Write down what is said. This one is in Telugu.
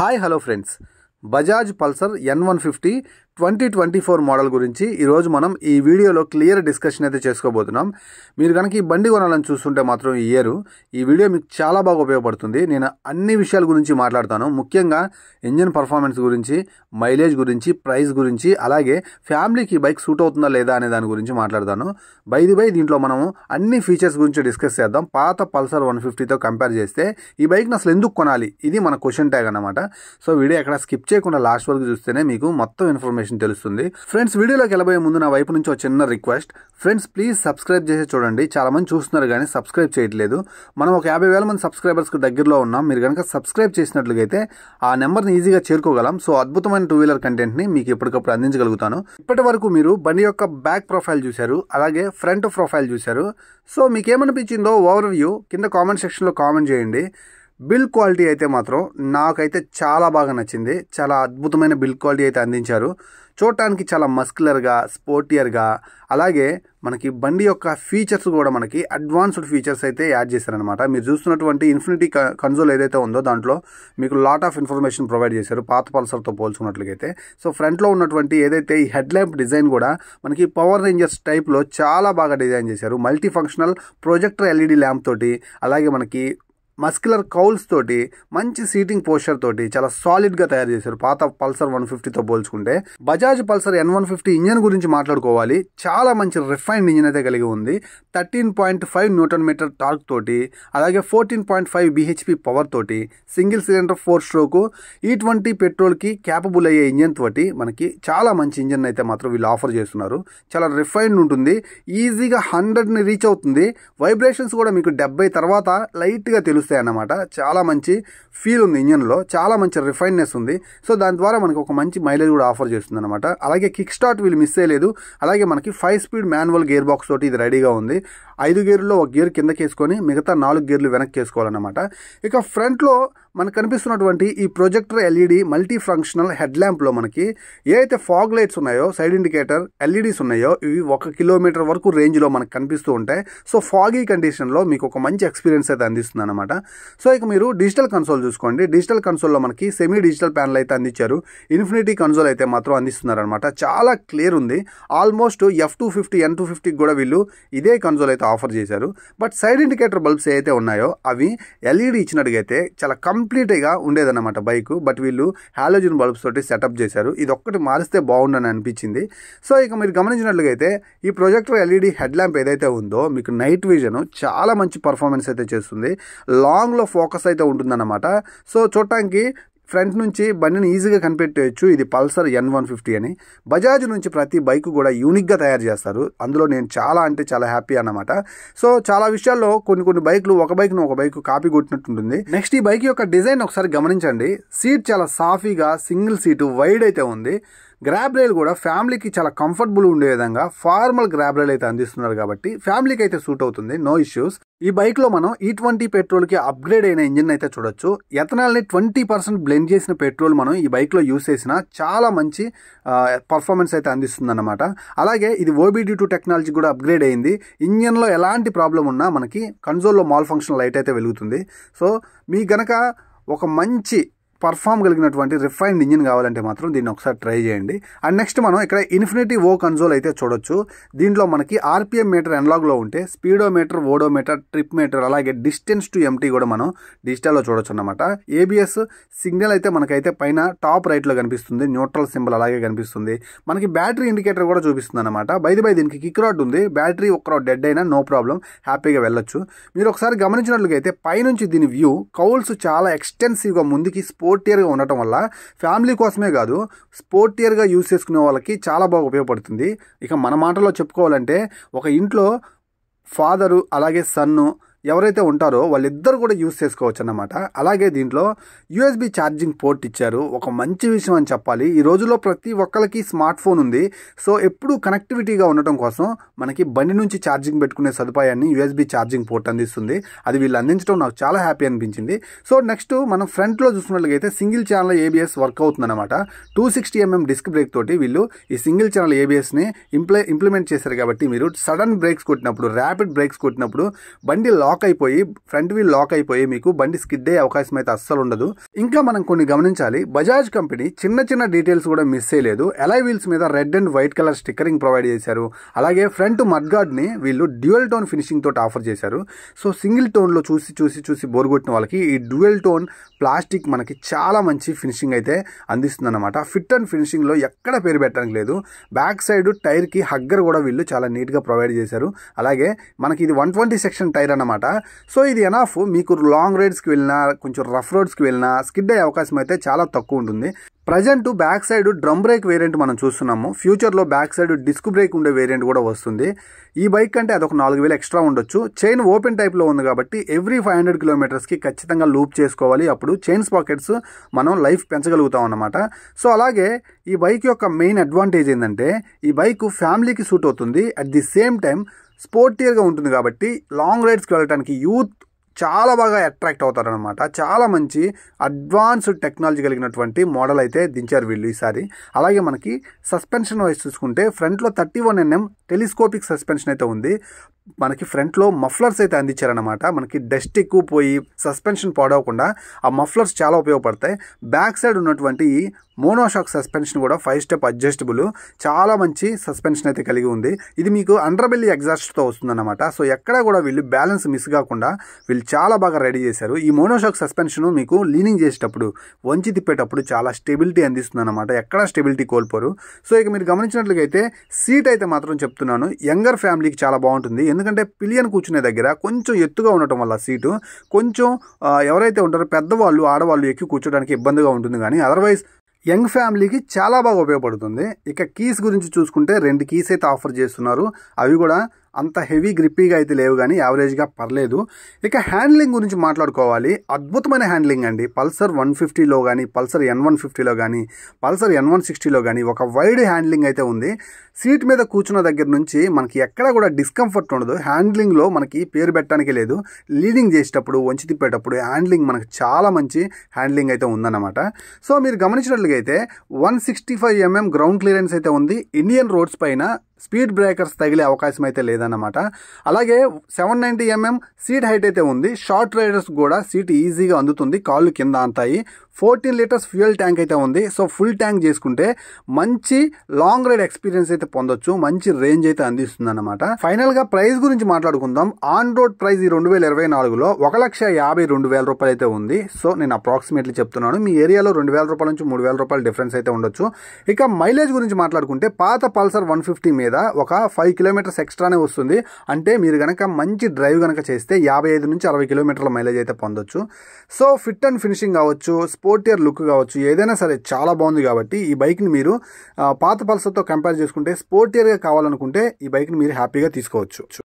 Hi, hello friends. Bajaj Pulsar N one fifty twenty twenty four model గురించి ఈరోజు మనం ఈ వీడియోలో క్లియర్ డిస్కషన్ అయితే చేసుకోబోతున్నాం మీరు కనుక ఈ బండి కొనాలని చూస్తుంటే మాత్రం ఈ ఇయర్ ఈ వీడియో మీకు చాలా బాగా ఉపయోగపడుతుంది నేను అన్ని విషయాల గురించి మాట్లాడతాను ముఖ్యంగా ఇంజిన్ పర్ఫార్మెన్స్ గురించి మైలేజ్ గురించి ప్రైస్ గురించి అలాగే ఫ్యామిలీకి బైక్ సూట్ అవుతుందా లేదా అనే దాని గురించి మాట్లాడతాను బైది బై దీంట్లో మనము అన్ని ఫీచర్స్ గురించి డిస్కస్ చేద్దాం పాత పల్సర్ వన్ ఫిఫ్టీతో కంపేర్ చేస్తే ఈ బైక్ని అసలు ఎందుకు కొనాలి ఇది మన క్వశ్చన్ ట్యాగ్ అనమాట సో వీడియో ఎక్కడ స్కిప్ చేయకుండా లాస్ట్ వరకు చూస్తేనే మీకు మొత్తం ఇన్ఫర్మేషన్ తెలుస్తుంది ఫ్రెండ్స్ వీడియోలోకి వెళ్ళబోయే ముందు నా వైపు నుంచి ఒక చిన్న రిక్వెస్ట్ ఫ్రెండ్స్ ప్లీజ్ సబ్స్క్రైబ్ చేసి చూడండి చాలా మంది చూస్తున్నారు కానీ సబ్స్క్రైబ్ చేయట్లేదు మనం ఒక యాభై వేల మంది సబ్స్క్రైబర్స్కి దగ్గరలో ఉన్నాం మీరు కనుక సబ్స్క్రైబ్ చేసినట్లుగైతే ఆ నెంబర్ని ఈజీగా చేరుకోగలం సో అద్భుతమైన టూ వీలర్ కంటెంట్ని మీకు ఎప్పటికప్పుడు అందించగలుగుతాను ఇప్పటి వరకు మీరు బండి యొక్క బ్యాక్ ప్రొఫైల్ చూశారు అలాగే ఫ్రంట్ ప్రొఫైల్ చూశారు సో మీకు ఏమనిపించిందో ఓవర్ వ్యూ కింద కామెంట్ సెక్షన్లో కామెంట్ చేయండి బిల్ క్వాలిటీ అయితే మాత్రం నాకైతే చాలా బాగా నచ్చింది చాలా అద్భుతమైన బిల్ క్వాలిటీ అయితే అందించారు చూడటానికి చాలా మస్కులర్గా స్పోర్టియర్గా అలాగే మనకి బండి యొక్క ఫీచర్స్ కూడా మనకి అడ్వాన్స్డ్ ఫీచర్స్ అయితే యాడ్ చేశారనమాట మీరు చూస్తున్నటువంటి ఇన్ఫినిటీ కన్సోల్ ఏదైతే ఉందో దాంట్లో మీకు లాట్ ఆఫ్ ఇన్ఫర్మేషన్ ప్రొవైడ్ చేశారు పాత పల్సర్తో పోల్చుకున్నట్లయితే సో ఫ్రంట్లో ఉన్నటువంటి ఏదైతే ఈ హెడ్ ల్యాంప్ డిజైన్ కూడా మనకి పవర్ రేంజర్స్ టైప్లో చాలా బాగా డిజైన్ చేశారు multi functional projector LED lamp తోటి అలాగే మనకి మస్కులర్ కౌల్స్ తోటి మంచి సీటింగ్ పోస్చర్ తోటి చాలా సాలిడ్గా తయారు చేశారు పాత పల్సర్ వన్ ఫిఫ్టీతో పోల్చుకుంటే Bajaj Pulsar N one fifty engine గురించి మాట్లాడుకోవాలి చాలా మంచి రిఫైన్డ్ ఇంజన్ అయితే కలిగి ఉంది thirteen point five newton meter torque తోటి అలాగే fourteen point five BHP power తోటి single cylinder four stroke E twenty పెట్రోల్కి క్యాపబుల్ అయ్యే ఇంజన్ తోటి మనకి చాలా మంచి ఇంజన్ అయితే మాత్రం వీళ్ళు ఆఫర్ చేస్తున్నారు చాలా రిఫైన్డ్ ఉంటుంది ఈజీగా హండ్రెడ్ని రీచ్ అవుతుంది వైబ్రేషన్స్ కూడా మీకు డెబ్బై తర్వాత లైట్గా తెలుస్తుంది అనిపిస్తాయి అన్నమాట చాలా మంచి ఫీల్ ఉంది ఇంజన్లో చాలా మంచి రిఫైన్నెస్ ఉంది సో దాని ద్వారా మనకి ఒక మంచి మైలేజ్ కూడా ఆఫర్ చేస్తుంది అనమాట అలాగే కిక్ స్టార్ట్ వీళ్ళు మిస్ అయ్యలేదు అలాగే మనకి five speed manual gear box తోటి ఇది రెడీగా ఉంది ఐదు గేర్లో ఒక గేర్ కిందకేసుకొని మిగతా నాలుగు గేర్లు వెనక్కి వేసుకోవాలన్నమాట ఇక ఫ్రంట్లో మనకు కనిపిస్తున్నటువంటి ఈ projector LED multi functional head ల్యాంప్లో మనకి ఏ అయితే ఫాగ్ లైట్స్ ఉన్నాయో సైడ్ ఇండికేటర్ ఎల్ఈడీస్ ఉన్నాయో ఇవి ఒక కిలోమీటర్ వరకు రేంజ్లో మనకు కనిపిస్తూ ఉంటాయి సో ఫాగీ కండిషన్లో మీకు ఒక మంచి ఎక్స్పీరియన్స్ అయితే అందిస్తుంది అనమాట సో ఇక మీరు డిజిటల్ కన్సోల్ చూసుకోండి డిజిటల్ కన్సోల్లో మనకి సెమీ డిజిటల్ ప్యానల్ అయితే అందించారు ఇన్ఫినిటీ కన్సోల్ అయితే మాత్రం అందిస్తున్నారనమాట చాలా క్లియర్ ఉంది almost F two fifty N two కూడా వీళ్ళు ఇదే కన్సోల్ అయితే ఆఫర్ చేశారు బట్ సైడ్ ఇండికేటర్ బల్బ్స్ ఏవైతే ఉన్నాయో అవి ఎల్ఈడి అయితే చాలా కంప్లీట్గా ఉండేదన్నమాట బైక్ బట్ వీళ్ళు హాలోజన్ బల్బ్స్ తోటి సెటప్ చేశారు ఇది ఒక్కటి మారిస్తే బాగుండని అనిపించింది సో ఇక మీరు గమనించినట్లుగైతే ఈ ప్రొజెక్టర్ ఎల్ఈడి హెడ్ ల్యాంప్ ఏదైతే ఉందో మీకు నైట్ విజన్ చాలా మంచి పర్ఫార్మెన్స్ అయితే చేస్తుంది లాంగ్లో ఫోకస్ అయితే ఉంటుందన్నమాట సో చూడటానికి ఫ్రంట్ నుంచి బండిని ఈజీగా కనిపెట్టేయచ్చు ఇది పల్సర్ ఎన్ వన్ ఫిఫ్టీ అని బజాజ్ నుంచి ప్రతి బైక్ కూడా యూనిక్గా తయారు చేస్తారు అందులో నేను చాలా అంటే చాలా హ్యాపీ అన్నమాట సో చాలా విషయాల్లో కొన్ని కొన్ని బైక్లు ఒక బైక్ను ఒక బైక్ కాపీ కొట్టినట్టు ఉంటుంది నెక్స్ట్ ఈ బైక్ యొక్క డిజైన్ ఒకసారి గమనించండి సీట్ చాలా సాఫీగా సింగిల్ సీటు వైడ్ అయితే ఉంది గ్రాబ్ రైల్ కూడా ఫ్యామిలీకి చాలా కంఫర్టబుల్ ఉండే విధంగా ఫార్మల్ గ్రాబ్ రైల్ అయితే అందిస్తున్నారు కాబట్టి ఫ్యామిలీకి అయితే సూట్ అవుతుంది నో ఇష్యూస్ ఈ బైక్ లో మనం ఈ e ట్వంటీ పెట్రోల్ కి అప్గ్రేడ్ అయిన ఇంజిన్ అయితే చూడొచ్చు ఎథనాల్ ని ట్వంటీ పర్సెంట్ బ్లెండ్ చేసిన పెట్రోల్ మనం ఈ బైక్ లో యూస్ చేసిన చాలా మంచి పర్ఫార్మెన్స్ అయితే అందిస్తుంది అనమాట అలాగే ఇది ఓబీడీ టూ టెక్నాలజీ కూడా అప్గ్రేడ్ అయింది ఇంజిన్ లో ఎలాంటి ప్రాబ్లం ఉన్నా మనకి కన్సోల్లో మాల్ ఫంక్షన్ లైట్ అయితే వెలుగుతుంది సో మీ గనక ఒక మంచి పర్ఫామ్ కలిగినటువంటి రిఫైన్డ్ ఇంజిన్ కావాలంటే మాత్రం దీన్ని ఒకసారి ట్రై చేయండి అండ్ నెక్స్ట్ మనం ఇక్కడ ఇన్ఫినిటీ ఓ కన్జోల్ అయితే చూడొచ్చు దీంట్లో మనకి ఆర్పిఎం మీటర్ ఎనలాగ్లో ఉంటే speedo meter odo meter trip meter అలాగే డిస్టెన్స్ టు ఎంటీ కూడా మనం డిజిటల్లో చూడొచ్చు అనమాట ఏబిఎస్ సిగ్నల్ అయితే మనకైతే పైన టాప్ రైట్లో కనిపిస్తుంది న్యూట్రల్ సింబల్ అలాగే కనిపిస్తుంది మనకి బ్యాటరీ ఇండికేటర్ కూడా చూపిస్తుంది అనమాట బైది బై దీనికి కిక్ రాట్ ఉంది బ్యాటరీ ఒక్క డెడ్ అయినా నో ప్రాబ్లం హ్యాపీగా వెళ్ళొచ్చు మీరు ఒకసారి అయితే పైనుంచి దీని వ్యూ కౌల్స్ చాలా ఎక్స్టెన్సివ్గా ముందుకి స్పో స్పోర్టియర్గా ఉండటం వల్ల ఫ్యామిలీ కోసమే కాదు స్పోర్ట్ ఇయర్గా యూస్ చేసుకునే వాళ్ళకి చాలా బాగా ఉపయోగపడుతుంది ఇక మన మాటలో చెప్పుకోవాలంటే ఒక ఇంట్లో ఫాదరు అలాగే సన్ను ఎవరైతే ఉంటారో వాళ్ళిద్దరు కూడా యూస్ చేసుకోవచ్చు అన్నమాట అలాగే దీంట్లో యూఎస్బి ఛార్జింగ్ పోర్ట్ ఇచ్చారు ఒక మంచి విషయం అని చెప్పాలి ఈ రోజులో ప్రతి ఒక్కరికి స్మార్ట్ ఫోన్ ఉంది సో ఎప్పుడూ కనెక్టివిటీగా ఉండటం కోసం మనకి బండి నుంచి ఛార్జింగ్ పెట్టుకునే సదుపాయాన్ని యూఎస్బి ఛార్జింగ్ పోర్ట్ అందిస్తుంది అది వీళ్ళు అందించడం నాకు చాలా హ్యాపీ అనిపించింది సో నెక్స్ట్ మనం ఫ్రంట్లో చూసినట్లయితే సింగిల్ ఛానల్ ఏబిఎస్ వర్క్ అవుతుందన్నమాట two sixty mm disc brake తోటి వీళ్ళు ఈ సింగిల్ ఛానల్ ఏబిఎస్ని ఇంప్లే ఇంప్లిమెంట్ చేశారు కాబట్టి మీరు సడన్ బ్రేక్స్ కొట్టినప్పుడు ర్యాపిడ్ బ్రేక్స్ కొట్టినప్పుడు బండి లాక్ లాక్ అయిపోయి ఫ్రంట్ వీల్ లాక్ అయిపోయి మీకు బండి స్కిడ్ అయ్యే అవకాశం అయితే అస్సలు ఉండదు ఇంకా మనం కొన్ని గమనించాలి బజాజ్ కంపెనీ చిన్న చిన్న డీటెయిల్స్ కూడా మిస్ అయ్యలేదు ఎలై వీల్స్ మీద red and white colour stickering provide చేశారు అలాగే ఫ్రంట్ మడ్గార్డ్ ని వీళ్ళు డ్యూయల్ టోన్ ఫినిషింగ్ తోటి ఆఫర్ చేశారు సో సింగిల్ టోన్ లో చూసి చూసి చూసి బోర్ కొట్టిన వాళ్ళకి ఈ డ్యూయల్ టోన్ ప్లాస్టిక్ మనకి చాలా మంచి ఫినిషింగ్ అయితే అందిస్తుంది అనమాట ఫిట్ అండ్ ఫినిషింగ్ లో ఎక్కడ పేరు పెట్టడానికి లేదు బ్యాక్ సైడ్ టైర్ కి హగ్గర్ కూడా వీళ్ళు చాలా నీట్ గా ప్రొవైడ్ చేశారు అలాగే మనకి ఇది వన్ ట్వంటీ సెక్షన్ టైర్ అన్నమాట అనమాట సో ఇది ఎనాఫ్ మీకు లాంగ్ రైడ్స్కి వెళ్ళినా కొంచెం రఫ్ రోడ్స్కి వెళ్ళినా స్కిడ్ అయ్యే అవకాశం అయితే చాలా తక్కువ ఉంటుంది present back side drum brake variant మనం చూస్తున్నాము ఫ్యూచర్లో బ్యాక్ సైడ్ డిస్క్ బ్రేక్ ఉండే వేరియంట్ కూడా వస్తుంది ఈ బైక్ కంటే అదొక నాలుగు వేలు ఎక్స్ట్రా ఉండొచ్చు చైన్ ఓపెన్ టైప్లో ఉంది కాబట్టి ఎవ్రీ ఫైవ్ హండ్రెడ్ కిలోమీటర్స్కి ఖచ్చితంగా లూప్ చేసుకోవాలి అప్పుడు చైన్స్ పాకెట్స్ మనం లైఫ్ పెంచగలుగుతాం అన్నమాట సో అలాగే ఈ బైక్ యొక్క మెయిన్ అడ్వాంటేజ్ ఏంటంటే ఈ బైక్ ఫ్యామిలీకి సూట్ అవుతుంది అట్ ది సేమ్ టైం స్పోర్టీయర్గా ఉంటుంది కాబట్టి లాంగ్ రైడ్స్కి వెళ్ళడానికి యూత్ చాలా బాగా అట్రాక్ట్ అవుతారనమాట చాలా మంచి అడ్వాన్స్డ్ టెక్నాలజీ కలిగినటువంటి మోడల్ అయితే దించారు వీళ్ళు ఈసారి అలాగే మనకి సస్పెన్షన్ వైస్ చూసుకుంటే ఫ్రంట్లో thirty one NM telescopic suspension అయితే ఉంది మనకి ఫ్రంట్లో మఫ్లర్స్ అయితే అందించారనమాట మనకి డస్ట్ ఎక్కువ పోయి సస్పెన్షన్ పాడవకుండా ఆ మఫ్లర్స్ చాలా ఉపయోగపడతాయి బ్యాక్ సైడ్ ఉన్నటువంటి ఈ మోనోషాక్ సస్పెన్షన్ కూడా ఫైవ్ స్టెప్ అడ్జస్టబుల్ చాలా మంచి సస్పెన్షన్ అయితే కలిగి ఉంది ఇది మీకు అండర్బెల్లి ఎగ్జాస్ట్తో వస్తుందన్నమాట సో ఎక్కడా కూడా వీళ్ళు బ్యాలెన్స్ మిస్ కాకుండా వీళ్ళు చాలా బాగా రెడీ చేశారు ఈ మోనోషాక్ సస్పెన్షను మీకు లీనింగ్ చేసేటప్పుడు వంచి తిప్పేటప్పుడు చాలా స్టెబిలిటీ అందిస్తుంది అనమాట ఎక్కడ స్టెబిలిటీ కోల్పోరు సో ఇక మీరు గమనించినట్లయితే సీట్ అయితే మాత్రం చెప్తున్నాను యంగర్ ఫ్యామిలీకి చాలా బాగుంటుంది ఎందుకంటే పిలియన్ కూర్చునే దగ్గర కొంచెం ఎత్తుగా ఉండటం వల్ల సీటు కొంచెం ఎవరైతే ఉంటారో పెద్దవాళ్ళు ఆడవాళ్ళు ఎక్కి కూర్చోడానికి ఇబ్బందిగా ఉంటుంది కానీ అదర్వైజ్ యంగ్ ఫ్యామిలీకి చాలా బాగా ఉపయోగపడుతుంది ఇక కీస్ గురించి చూసుకుంటే రెండు కీస్ అయితే ఆఫర్ చేస్తున్నారు అవి కూడా అంత హెవీ గ్రిప్పీగా అయితే లేవు కానీ యావరేజ్గా పర్లేదు ఇక హ్యాండ్లింగ్ గురించి మాట్లాడుకోవాలి అద్భుతమైన హ్యాండ్లింగ్ అండి పల్సర్ వన్ ఫిఫ్టీలో కానీ పల్సర్ ఎన్ వన్ ఫిఫ్టీలో కానీ పల్సర్ ఎన్ వన్ సిక్స్టీలో కానీ ఒక వైడ్ హ్యాండ్లింగ్ అయితే ఉంది సీట్ మీద కూర్చున్న దగ్గర నుంచి మనకి ఎక్కడా కూడా డిస్కంఫర్ట్ ఉండదు హ్యాండ్లింగ్లో మనకి పేరు పెట్టడానికి లేదు లీడింగ్ చేసేటప్పుడు వంచి తిప్పేటప్పుడు హ్యాండ్లింగ్ మనకు చాలా మంచి హ్యాండ్లింగ్ అయితే ఉందన్నమాట సో మీరు గమనించినట్లుగా అయితే one sixty five mm ground clearance అయితే ఉంది ఇండియన్ రోడ్స్ పైన స్పీడ్ బ్రేకర్స్ తగిలే అవకాశం అయితే లేదన్నమాట అలాగే seven ninety mm seat height అయితే ఉంది షార్ట్ రైడర్స్ కూడా సీట్ ఈజీగా అందుతుంది కాళ్ళు కింద అంతాయి ఫోర్టీన్ లీటర్స్ ఫ్యూయల్ ట్యాంక్ అయితే ఉంది సో ఫుల్ ట్యాంక్ చేసుకుంటే మంచి లాంగ్ రైడ్ ఎక్స్పీరియన్స్ అయితే పొందొచ్చు మంచి రేంజ్ అయితే అందిస్తుంది అనమాట ఫైనల్ గా ప్రైస్ గురించి మాట్లాడుకుందాం ఆన్ రోడ్ ప్రైస్ ఈ రెండు వేల ఇరవై నాలుగులో ఒక లక్ష యాభై రెండు వేల రూపాయలు అయితే ఉంది సో నేను అప్రాక్సిమేట్లీ చెప్తున్నాను మీ ఏరియాలో రెండు వేల రూపాయల నుంచి మూడు వేల రూపాయల డిఫరెన్స్ అయితే ఉండొచ్చు ఇక మైలేజ్ గురించి మాట్లాడుకుంటే పాత పల్సర్ వన్ ఫిఫ్టీ మీద ఒక ఫైవ్ కిలోమీటర్స్ ఎక్స్ట్రానే వస్తుంది అంటే మీరు కనుక మంచి డ్రైవ్ కనుక చేస్తే యాభై ఐదు నుంచి అరవై కిలోమీటర్ల మైలేజ్ అయితే పొందొచ్చు సో ఫిట్ అండ్ ఫినిషింగ్ కావచ్చు స్పోర్టియర్ లుక్ కావచ్చు ఏదైనా సరే చాలా బాగుంది కాబట్టి ఈ బైక్ని మీరు పాత పల్సర్తో కంపేర్ చేసుకుంటే స్పోర్ట్ ఇయర్గా కావాలనుకుంటే ఈ బైక్ని మీరు హ్యాపీగా తీసుకోవచ్చు